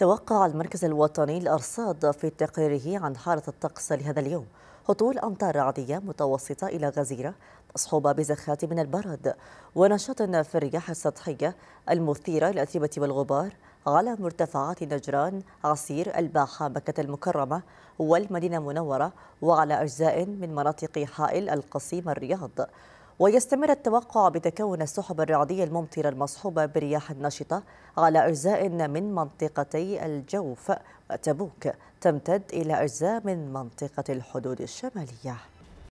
توقع المركز الوطني للأرصاد في تقريره عن حالة الطقس لهذا اليوم هطول أمطار رعدية متوسطة إلى غزيرة مصحوبة بزخات من البرد ونشاط في الرياح السطحية المثيرة للأتربة والغبار على مرتفعات نجران عصير الباحة مكة المكرمة والمدينة المنورة وعلى أجزاء من مناطق حائل القصيم الرياض ويستمر التوقع بتكون السحب الرعدية الممطرة المصحوبة برياح نشطة على أجزاء من منطقتي الجوف وتبوك تمتد إلى أجزاء من منطقة الحدود الشمالية